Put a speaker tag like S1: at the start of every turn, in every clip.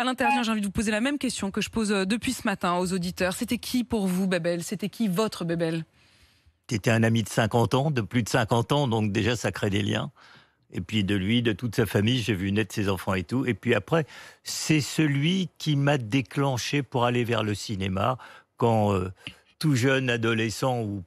S1: À l'intérieur, j'ai envie de vous poser la même question que je pose euh, depuis ce matin aux auditeurs. C'était qui pour vous, Bébel C'était qui votre Bébel
S2: C'était un ami de 50 ans, de plus de 50 ans, donc déjà ça crée des liens. Et puis de lui, de toute sa famille, j'ai vu naître ses enfants et tout. Et puis après, c'est celui qui m'a déclenché pour aller vers le cinéma quand euh, tout jeune adolescent ou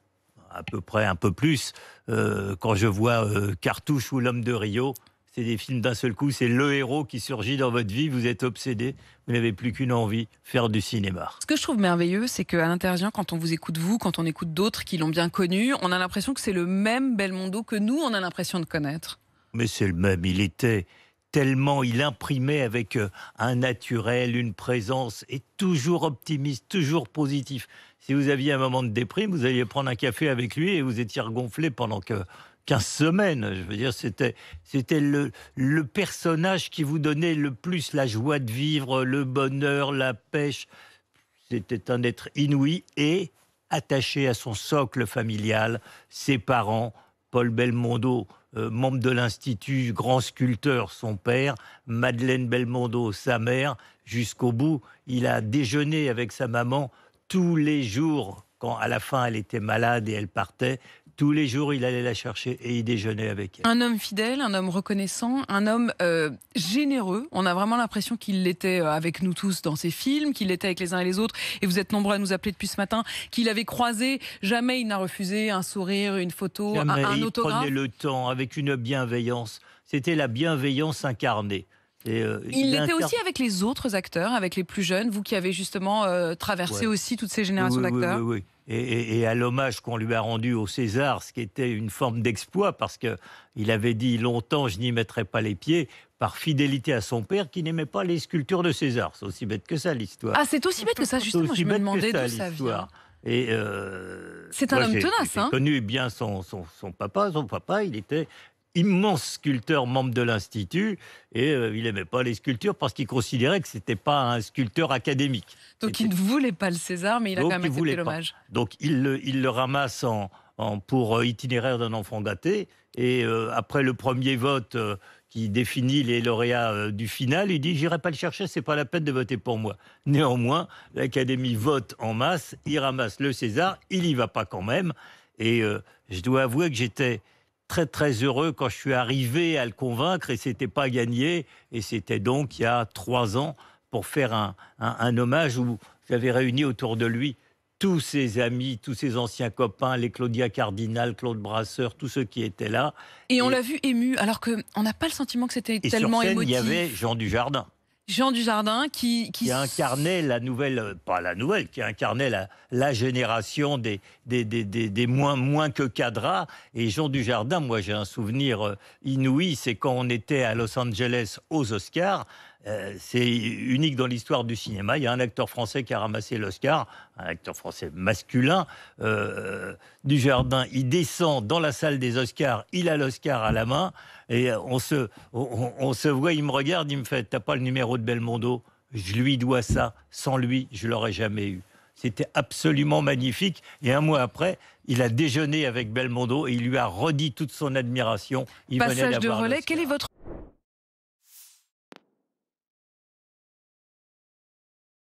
S2: à peu près un peu plus, euh, quand je vois Cartouche ou L'homme de Rio, c'est des films d'un seul coup, c'est le héros qui surgit dans votre vie, vous êtes obsédé, vous n'avez plus qu'une envie, faire du cinéma. Ce
S1: que je trouve merveilleux, c'est qu'à l'intérieur, quand on vous écoute vous, quand on écoute d'autres qui l'ont bien connu, on a l'impression que c'est le même Belmondo que nous, on a l'impression de
S2: connaître. Mais c'est le même, il était tellement il imprimait avec euh, un naturel, une présence, et toujours optimiste, toujours positif. Si vous aviez un moment de déprime, vous alliez prendre un café avec lui et vous étiez regonflé pendant que 15 semaines. Je veux dire, c'était, c'était le, le personnage qui vous donnait le plus la joie de vivre, le bonheur, la pêche. C'était un être inouï et attaché à son socle familial, ses parents, Paul Belmondo, euh, membre de l'Institut, grand sculpteur, son père, Madeleine Belmondo, sa mère, jusqu'au bout. Il a déjeuné avec sa maman tous les jours quand à la fin elle était malade et elle partait, tous les jours, il allait la chercher et il déjeunait avec elle. Un
S1: homme fidèle, un homme reconnaissant, un homme euh, généreux. On a vraiment l'impression qu'il l'était euh, avec nous tous dans ses films, qu'il l'était avec les uns et les autres. Et vous êtes nombreux à nous appeler depuis ce matin, qu'il avait croisé. Jamais il n'a refusé un sourire, une photo, un, autographe. Il prenait
S2: le temps avec une bienveillance. C'était la bienveillance incarnée. Euh, il l'était aussi
S1: avec les autres acteurs, avec les plus jeunes, vous qui avez justement euh, traversé aussi toutes ces générations d'acteurs.
S2: Oui, oui, et, et, à l'hommage qu'on lui a rendu au César, ce qui était une forme d'exploit, parce qu'il avait dit longtemps je n'y mettrai pas les pieds, par fidélité à son père qui n'aimait pas les sculptures de César. C'est aussi bête que ça l'histoire. Ah, c'est aussi bête que ça, justement, je me demandais d'où ça vient. Et euh, c'est un homme tenace. Hein connu bien son, son, son, papa. Son papa, il était immense sculpteur membre de l'Institut et euh, il n'aimait pas les sculptures parce qu'il considérait que ce n'était pas un sculpteur académique.
S1: Donc il ne voulait pas le César, mais il a quand même accepté l'hommage.
S2: Donc il le, ramasse en, pour euh, itinéraire d'un enfant gâté et euh, après le premier vote qui définit les lauréats du final, il dit j'irai pas le chercher, c'est pas la peine de voter pour moi. Néanmoins, l'Académie vote en masse, il ramasse le César, il y va pas quand même et je dois avouer que j'étais très très heureux quand je suis arrivé à le convaincre et c'était pas gagné. Et c'était donc il y a trois ans pour faire un, hommage où j'avais réuni autour de lui tous ses amis, tous ses anciens copains, les Claudia Cardinal, Claude Brasseur, tous ceux qui étaient là. Et, on l'a vu
S1: ému, alors qu'on n'a pas le sentiment que c'était tellement scène, Il y avait
S2: Jean Dujardin.
S1: Jean Dujardin qui,
S2: qui... incarnait la nouvelle, euh, pas la nouvelle, qui incarnait la, génération des, moins, moins que cadras. Et Jean Dujardin, moi j'ai un souvenir euh, inouï, c'est quand on était à Los Angeles aux Oscars, euh, c'est unique dans l'histoire du cinéma. Il y a un acteur français qui a ramassé l'Oscar, un acteur français masculin euh, du jardin. Il descend dans la salle des Oscars, il a l'Oscar à la main et on se, voit. Il me regarde, il me fait T'as pas le numéro de Belmondo Je lui dois ça. Sans lui, je l'aurais jamais eu. C'était absolument magnifique. Et un mois après, il a déjeuné avec Belmondo et il lui a redit toute son admiration. Il Passage venait de relais. Quel est votre